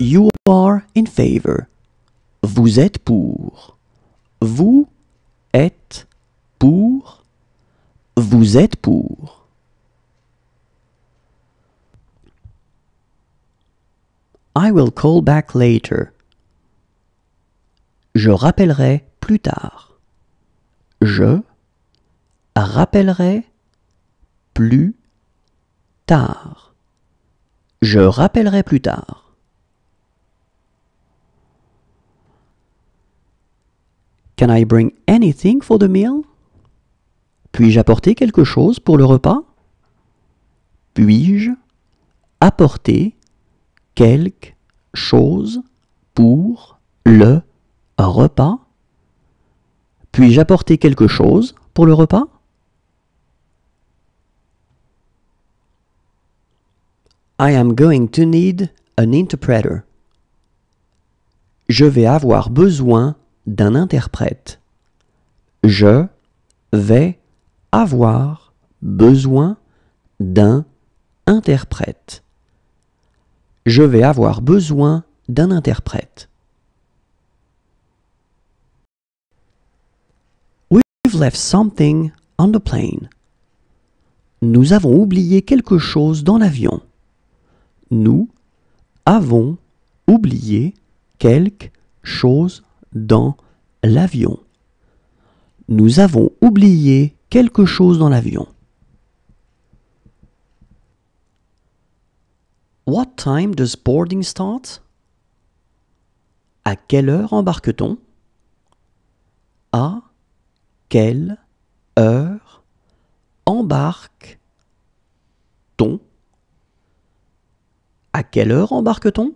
You are in favor. Vous êtes pour. Vous êtes pour. Vous êtes pour. I will call back later. Je rappellerai plus tard. Je rappellerai plus tard. Je rappellerai plus tard. Can I bring anything for the meal? Puis-je apporter quelque chose pour le repas? Puis-je apporter quelque chose pour le repas Puis-je apporter quelque chose pour le repas I am going to need an interpreter. Je vais avoir besoin d'un interprète. Je vais avoir besoin d'un interprète je vais avoir besoin d'un interprète. We've left something on the plane. Nous avons oublié quelque chose dans l'avion. Nous avons oublié quelque chose dans l'avion. Nous avons oublié quelque chose dans l'avion. What time does boarding start? À quelle heure embarque-t-on? À quelle heure embarque-t-on? À quelle heure embarque-t-on?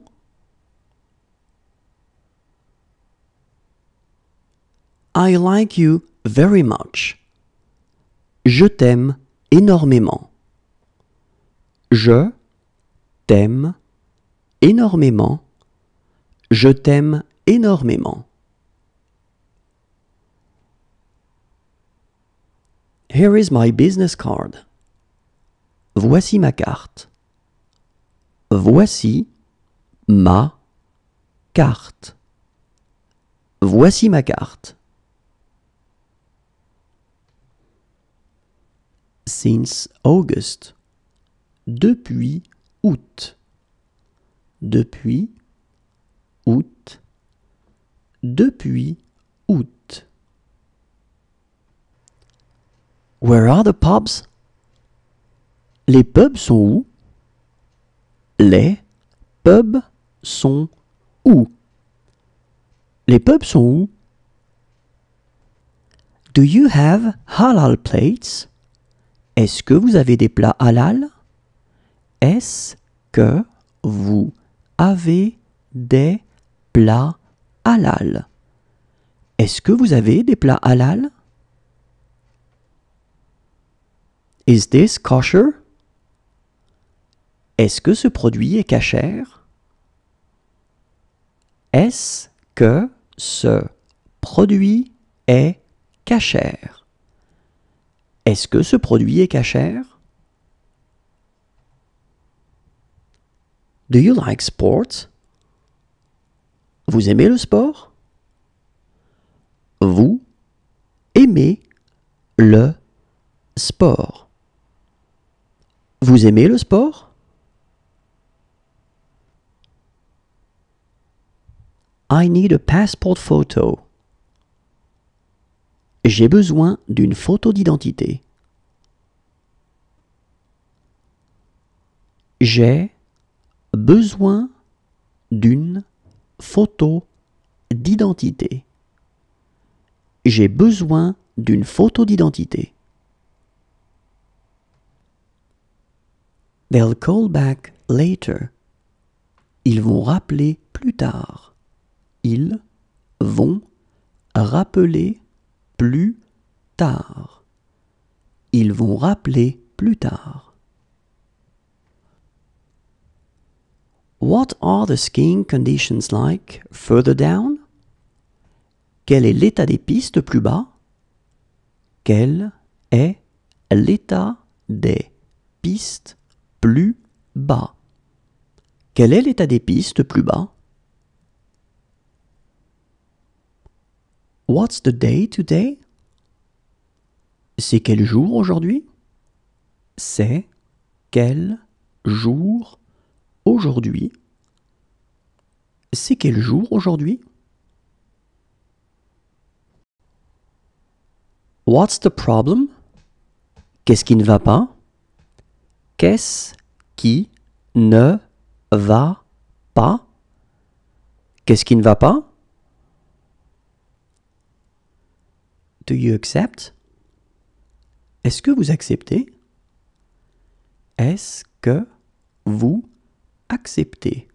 I like you very much. Je t'aime énormément. Je t'aime énormément. Je t'aime énormément. Here is my business card. Voici ma carte. Voici ma carte. Voici ma carte. Since August. Depuis août. Depuis, août. Depuis, août. Where are the pubs? Les pubs sont où? Les pubs sont où? Les pubs sont où? Do you have halal plates? Est-ce que vous avez des plats halal? Est-ce que vous avez des plats halal Est-ce que vous avez des plats halal Is this kosher Est-ce que ce produit est cachère Est-ce que ce produit est cachère Est-ce que ce produit est cachère Do you like sports? Vous aimez le sport? Vous aimez le sport. Vous aimez le sport? I need a passport photo. J'ai besoin d'une photo d'identité. J'ai besoin d'une photo d'identité. J'ai besoin d'une photo d'identité. They'll call back later. Ils vont rappeler plus tard. Ils vont rappeler plus tard. Ils vont rappeler plus tard. What are the skiing conditions like further down? Quel est l'état des pistes plus bas? Quel est l'état des pistes plus bas? Quel est l'état des pistes plus bas? What's the day today? C'est quel jour aujourd'hui? C'est quel jour aujourd'hui, c'est quel jour aujourd'hui? What's the problem? Qu'est-ce qui ne va pas? Qu'est-ce qui ne va pas? Qu'est-ce qui ne va pas? Do you accept? Est-ce que vous acceptez? Est-ce que vous accepter.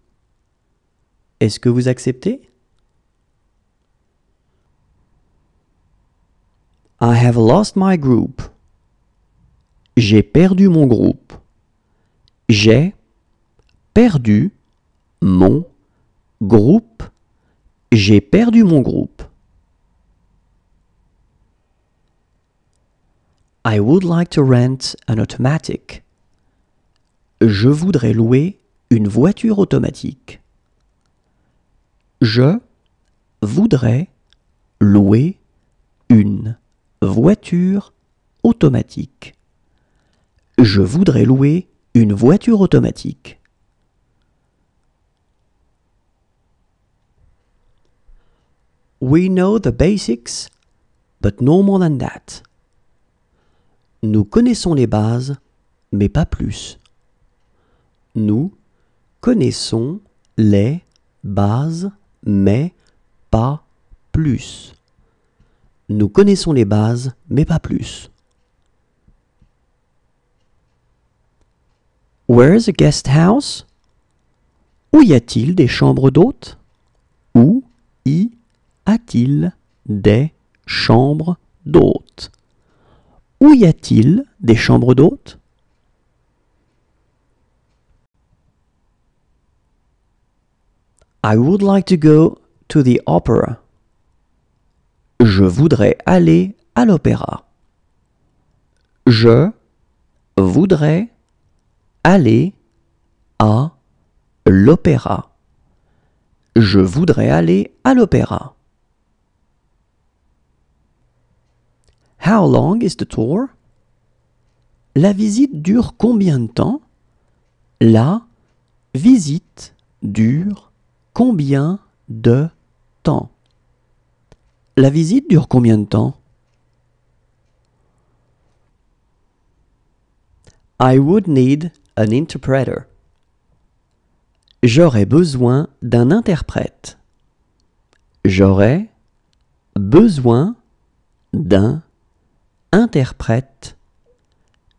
Est-ce que vous acceptez I have lost my group. J'ai perdu mon groupe. J'ai perdu mon groupe. J'ai perdu mon groupe. I would like to rent an automatic. Je voudrais louer une voiture automatique. Je voudrais louer une voiture automatique. Je voudrais louer une voiture automatique. We know the basics, but no more than that. Nous connaissons les bases, mais pas plus. Nous Connaissons les bases, mais pas plus. Nous connaissons les bases, mais pas plus. Where is a guest house? Où y a-t-il des chambres d'hôtes? Où y a-t-il des chambres d'hôtes? Où y a-t-il des chambres d'hôtes? I would like to go to the opera. Je voudrais aller à l'opéra. Je voudrais aller à l'opéra. Je voudrais aller à l'opéra. How long is the tour? La visite dure combien de temps? La visite dure combien de temps La visite dure combien de temps I would need an interpreter. J'aurais besoin d'un interprète. J'aurais besoin d'un interprète.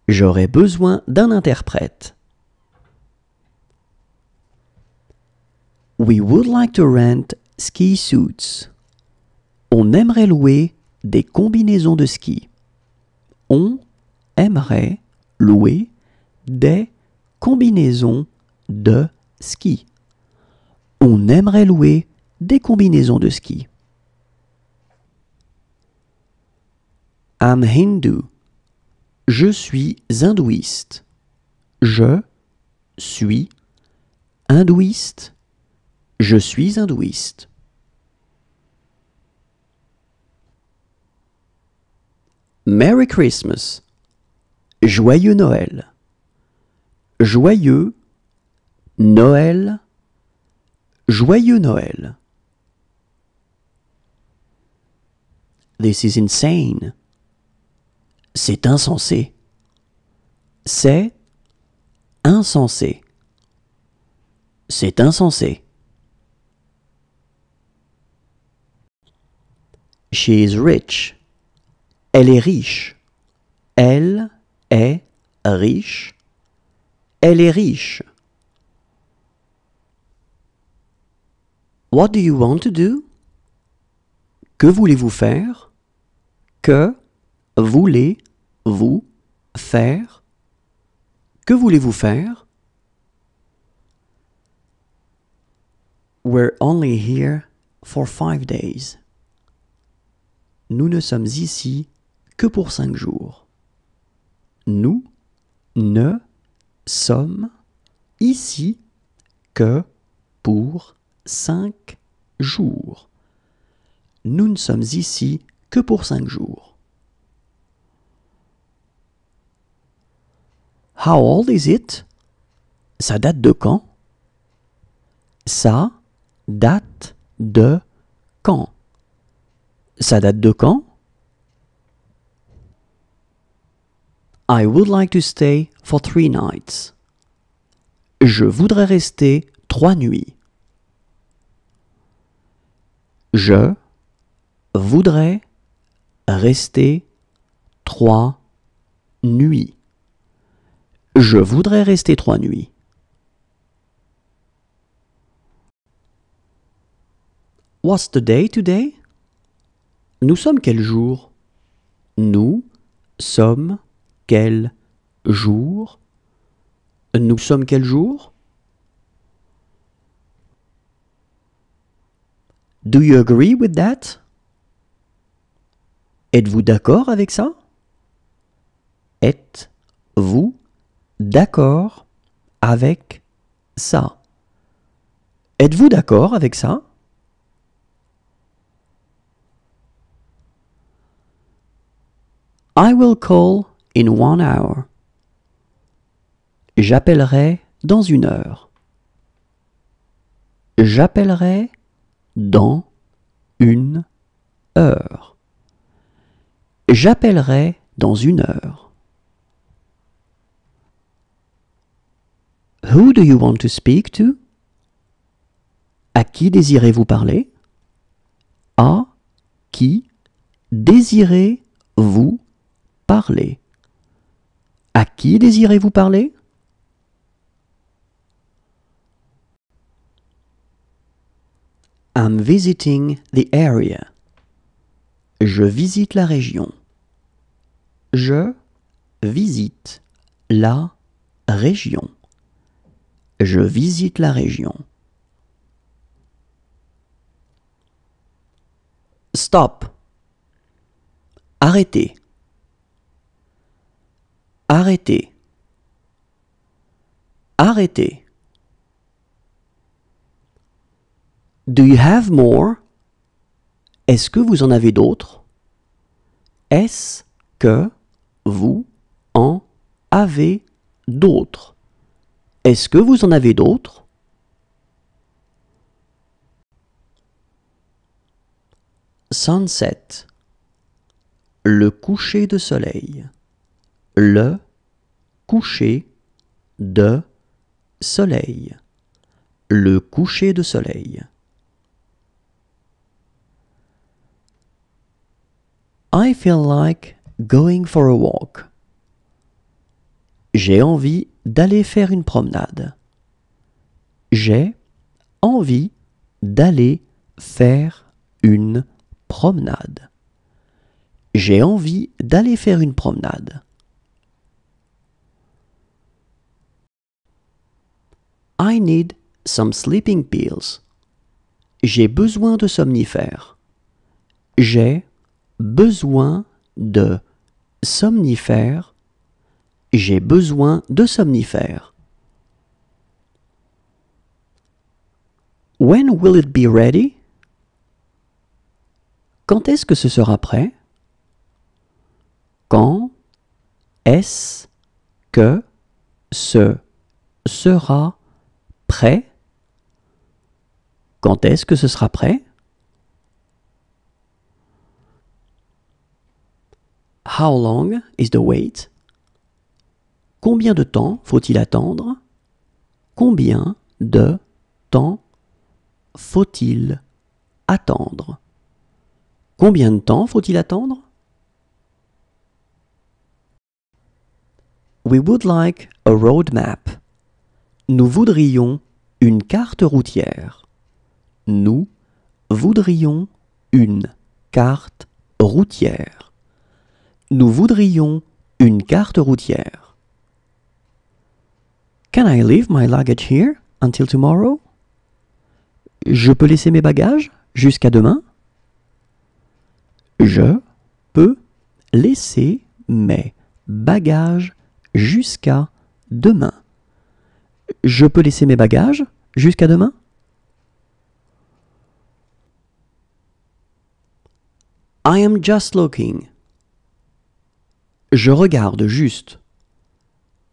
J'aurais besoin d'un interprète. We would like to rent ski suits. On aimerait louer des combinaisons de ski. On aimerait louer des combinaisons de ski. On aimerait louer des combinaisons de ski. I'm Hindu. Je suis hindouiste. Je suis hindouiste. Je suis hindouiste. Merry Christmas. Joyeux Noël. Joyeux Noël. Joyeux Noël. This is insane. C'est insensé. C'est insensé. C'est insensé. She is rich. Elle est riche. Elle est riche. Elle est riche. What do you want to do? Que voulez-vous faire? Que voulez-vous faire? Que voulez-vous faire? We're only here for five days. nous ne sommes ici que pour cinq jours. Nous ne sommes ici que pour cinq jours. Nous ne sommes ici que pour cinq jours. How old is it? Ça date de quand? Ça date de quand? Ça date de quand I would like to stay for three nights. Je voudrais rester trois nuits. Je voudrais rester trois nuits. Je voudrais rester trois nuits. What's the day today? Nous sommes quel jour Nous sommes quel jour Nous sommes quel jour Do you agree with that Êtes-vous d'accord avec ça Êtes-vous d'accord avec ça Êtes-vous d'accord avec ça I will call in one hour. J'appellerai dans une heure. J'appellerai dans une heure. J'appellerai dans une heure. Who do you want to speak to? À qui désirez-vous parler? À qui désirez-vous parler. À qui désirez-vous parler I'm visiting the area. Je visite la région. Je visite la région. Je visite la région. Stop. Arrêtez. Arrêtez. Arrêtez. Do you have more? Est-ce que vous en avez d'autres? Est-ce que vous en avez d'autres? Est-ce que vous en avez d'autres? Sunset. Le coucher de soleil le coucher de soleil. Le coucher de soleil. I feel like going for a walk. J'ai envie d'aller faire une promenade. J'ai envie d'aller faire une promenade. J'ai envie d'aller faire une promenade. I need some sleeping pills. J'ai besoin de somnifères. J'ai besoin de somnifères. J'ai besoin de somnifères. When will it be ready? Quand est-ce que ce sera prêt? Quand est-ce que ce sera prêt Quand est-ce que ce sera prêt How long is the wait Combien de temps faut-il attendre Combien de temps faut-il attendre Combien de temps faut-il attendre We would like a map. Nous voudrions une carte routière. Nous voudrions une carte routière. Nous voudrions une carte routière. Can I leave my luggage here until tomorrow? Je peux laisser mes bagages jusqu'à demain? Je peux laisser mes bagages jusqu'à demain je peux laisser mes bagages jusqu'à demain I am just looking. Je regarde juste.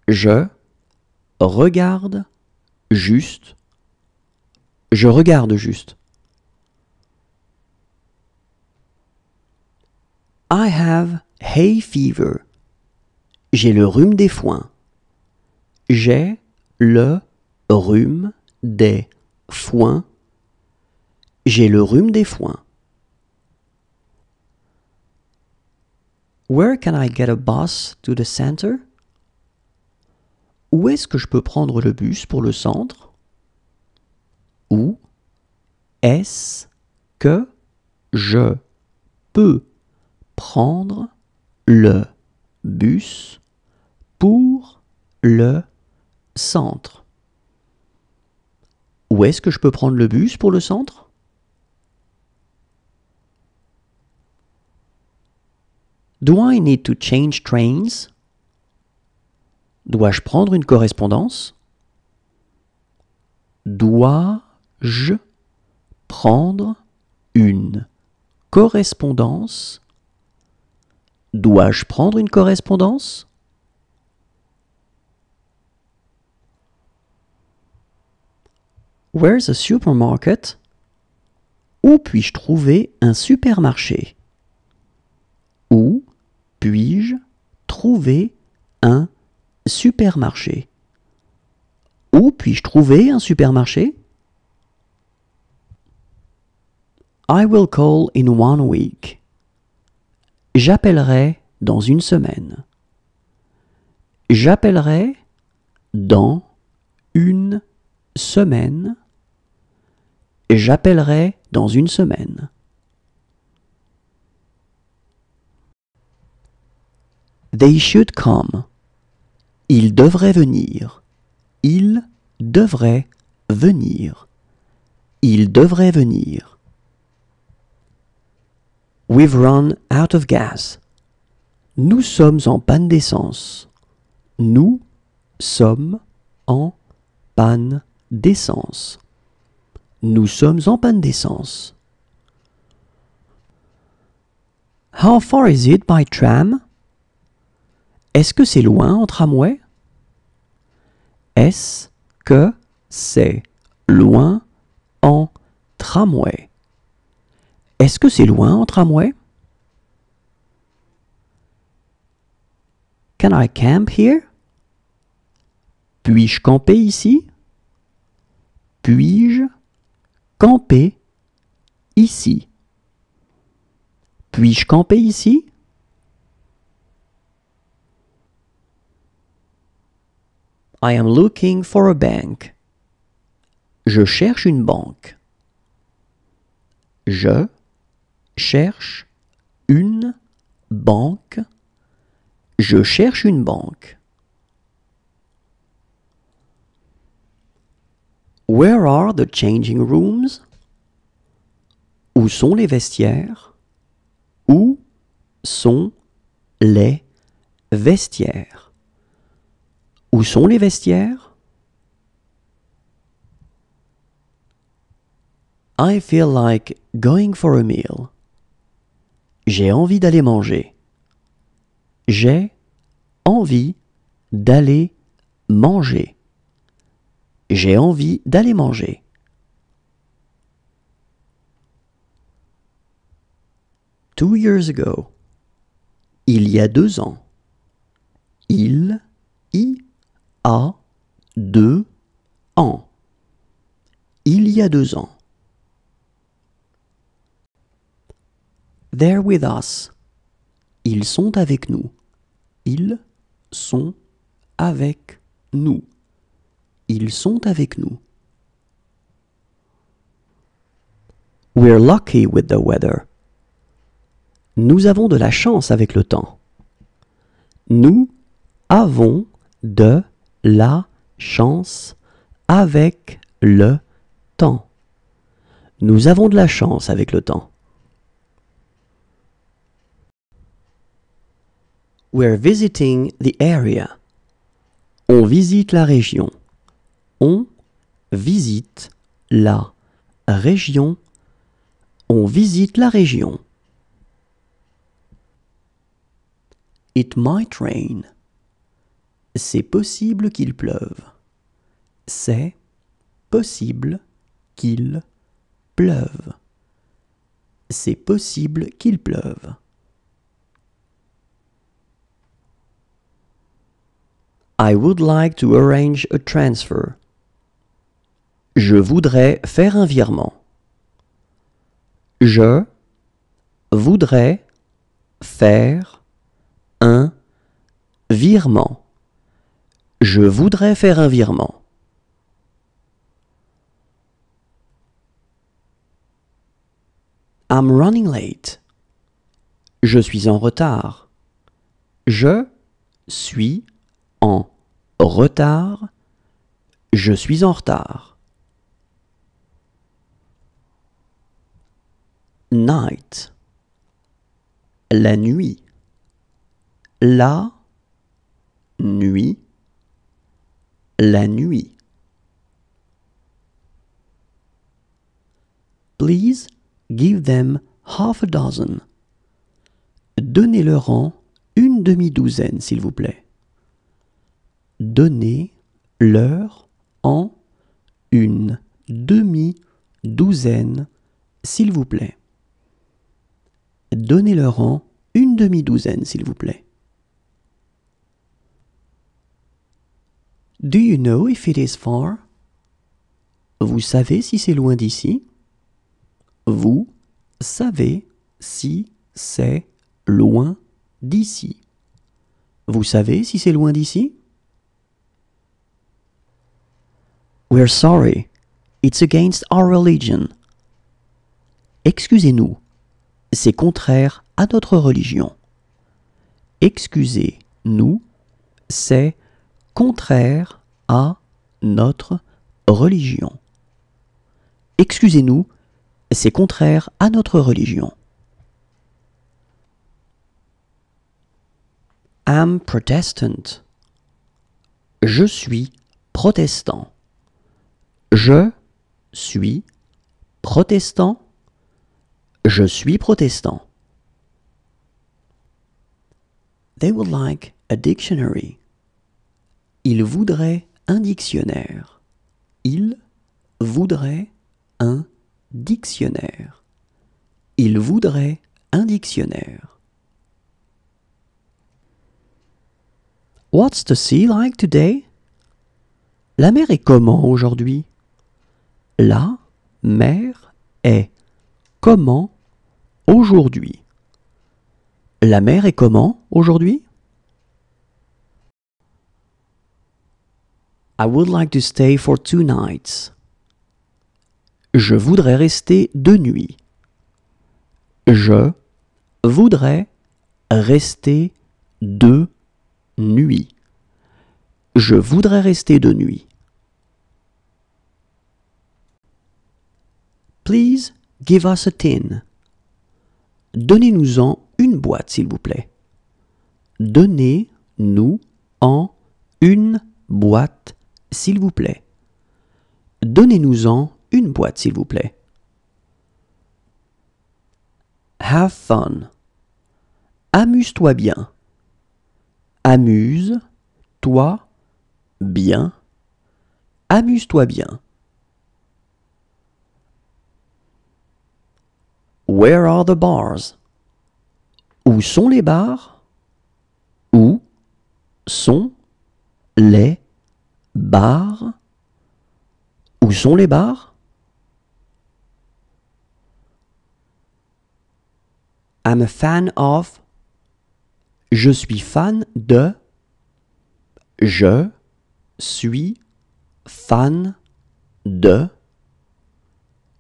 Je regarde juste. Je regarde juste. I have hay fever. J'ai le rhume des foins. J'ai le rhume des foins. J'ai le rhume des foins. Where can I get a bus to the center? Où est-ce que je peux prendre le bus pour le centre? Où est-ce que je peux prendre le bus pour le centre? centre. Où est-ce que je peux prendre le bus pour le centre Do I need to change trains Dois-je prendre une correspondance Dois-je prendre une correspondance Dois-je prendre une correspondance Where's a supermarket? Où puis-je trouver un supermarché? Où puis-je trouver un supermarché? Où puis-je trouver un supermarché? I will call in one week. J'appellerai dans une semaine. J'appellerai dans une semaine. J'appellerai dans une semaine. They should come. Ils devraient venir. Ils devraient venir. Ils devraient venir. We've run out of gas. Nous sommes en panne d'essence. Nous sommes en panne d'essence. Nous sommes en panne d'essence. How far is it by tram? Est-ce que c'est loin en tramway? Est-ce que c'est loin en tramway? Est-ce que c'est loin en tramway? Can I camp here? Puis-je camper ici? Puis-je camper ici Puis-je camper ici I am looking for a bank. Je cherche une banque. Je cherche une banque. Je cherche une banque. Where are the changing rooms? Où sont les vestiaires? Où sont les vestiaires? Où sont les vestiaires? I feel like going for a meal. J'ai envie d'aller manger. J'ai envie d'aller manger. J'ai envie d'aller manger. Two years ago. Il y a deux ans. Il, y a, deux, ans. Il y a deux ans. They're with us. Ils sont avec nous. Ils sont avec nous. Ils sont avec nous. We're lucky with the weather. Nous avons de la chance avec le temps. Nous avons de la chance avec le temps. Nous avons de la chance avec le temps. We're visiting the area. On visite la région. On visite la région. On visite la région. It might rain. C'est possible qu'il pleuve. C'est possible qu'il pleuve. C'est possible qu'il pleuve. I would like to arrange a transfer. Je voudrais faire un virement. Je voudrais faire un virement. Je voudrais faire un virement. I'm running late. Je suis en retard. Je suis en retard. Je suis en retard. night, la nuit, la nuit, la nuit. Please give them half a dozen. Donnez-leur en une demi-douzaine, s'il vous plaît. Donnez-leur en une demi-douzaine, s'il vous plaît donnez-leur en une demi-douzaine, s'il vous plaît. Do you know if it is far? Vous savez si c'est loin d'ici? Vous savez si c'est loin d'ici. Vous savez si c'est loin d'ici? We're sorry. It's against our religion. Excusez-nous c'est contraire à notre religion. Excusez-nous, c'est contraire à notre religion. Excusez-nous, c'est contraire à notre religion. Am Protestant. Je suis protestant. Je suis protestant. Je suis protestant. They would like a dictionary. Ils voudraient un dictionnaire. Ils voudraient un dictionnaire. Ils voudraient un dictionnaire. What's the sea like today? La mer est comment aujourd'hui? La mer est comment aujourd'hui. La mer est comment aujourd'hui? I would like to stay for two nights. Je voudrais rester deux nuits. Je voudrais rester deux nuits. Je voudrais rester deux nuits. Please give us a tin. Donnez-nous-en une boîte, s'il vous plaît. Donnez-nous en une boîte, s'il vous plaît. Donnez-nous-en une boîte, s'il vous plaît. Have fun. Amuse-toi bien. Amuse-toi bien. Amuse-toi bien. Where are the bars? Où sont les bars? Où sont les bars? Où sont les bars? I'm a fan of. Je suis fan de. Je suis fan de.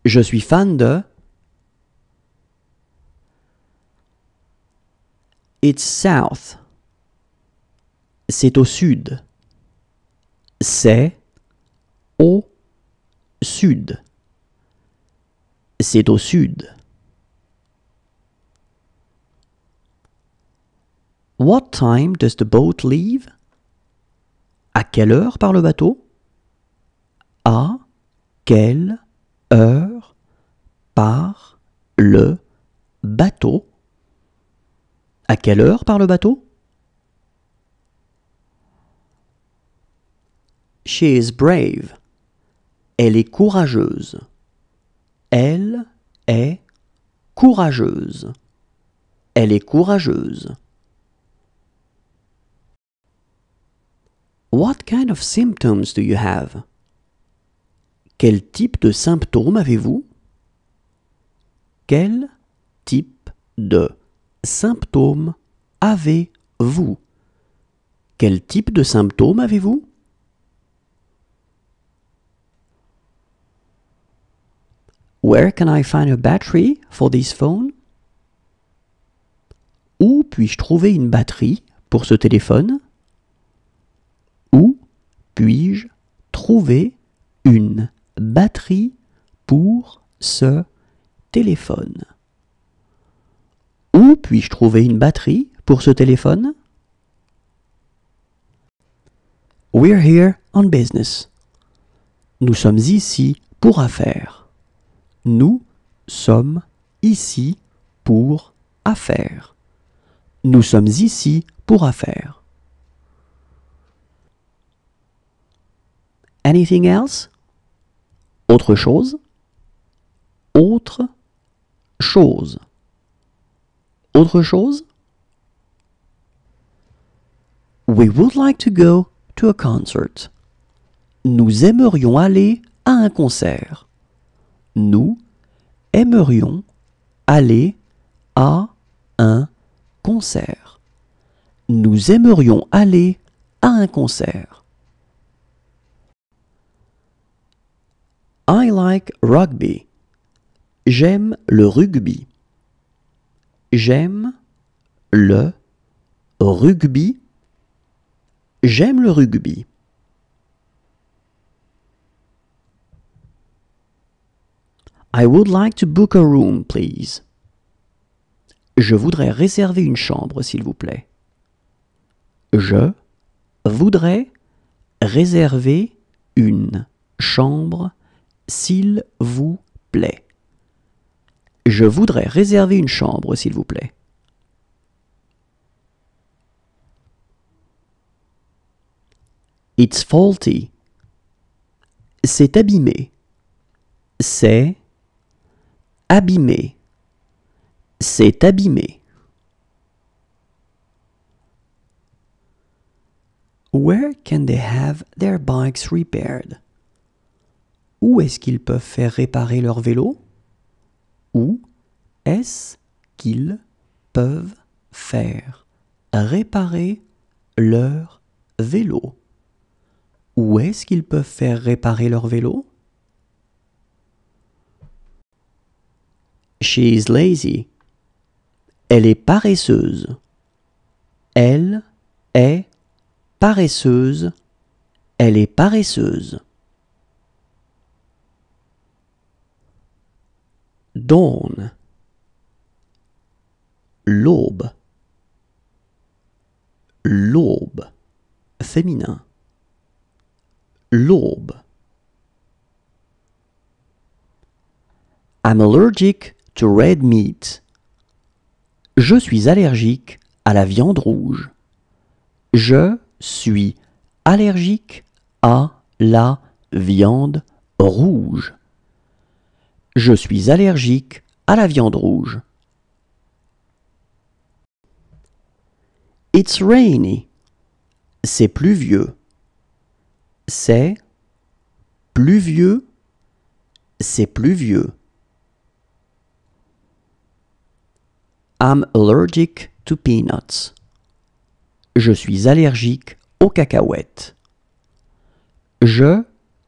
Je suis fan de. It's south. C'est au sud. C'est au sud. C'est au sud. What time does the boat leave? À quelle heure part le bateau? À quelle heure part le bateau? À quelle heure part le bateau She is brave. Elle est courageuse. Elle est courageuse. Elle est courageuse. What kind of symptoms do you have? Quel type de symptômes avez-vous? Quel type de symptômes avez-vous Quel type de symptômes avez-vous Where can I find a battery for this phone Où puis-je trouver une batterie pour ce téléphone Où puis-je trouver une batterie pour ce téléphone où puis-je trouver une batterie pour ce téléphone? We're here on business. Nous sommes ici pour affaires. Nous sommes ici pour affaires. Nous sommes ici pour affaires. Anything else? Autre chose? Autre chose. Autre chose? We would like to go to a concert. Nous aimerions aller à un concert. Nous aimerions aller à un concert. Nous aimerions aller à un concert. I like rugby. J'aime le rugby. J'aime le rugby. J'aime le rugby. I would like to book a room, please. Je voudrais réserver une chambre, s'il vous plaît. Je voudrais réserver une chambre, s'il vous plaît. Je voudrais réserver une chambre, s'il vous plaît. It's faulty. C'est abîmé. C'est abîmé. C'est abîmé. Where can they have their bikes repaired? Où est-ce qu'ils peuvent faire réparer leur vélo? Où est-ce qu'ils peuvent faire réparer leur vélo Où est-ce qu'ils peuvent faire réparer leur vélo She is lazy. Elle est paresseuse. Elle est paresseuse. Elle est paresseuse. dawn, l'aube, l'aube, féminin, l'aube. I'm allergic to red meat. Je suis allergique à la viande rouge. Je suis allergique à la viande rouge. Je suis allergique à la viande rouge. It's rainy. C'est pluvieux. C'est pluvieux. C'est pluvieux. I'm allergic to peanuts. Je suis allergique aux cacahuètes. Je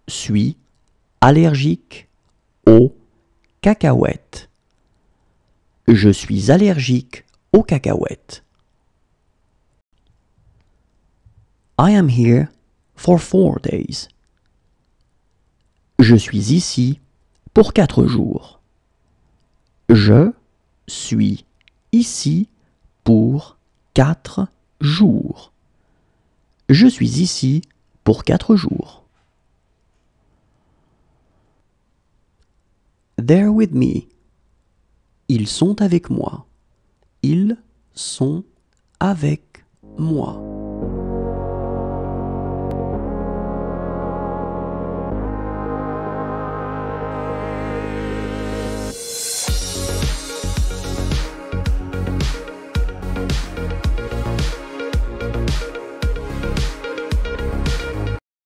suis allergique aux Cacahuètes. Je suis allergique aux cacahuètes. I am here for four days. Je suis ici pour quatre jours. Je suis ici pour quatre jours. Je suis ici pour quatre jours. They're with me. Ils sont avec moi. Ils sont avec moi.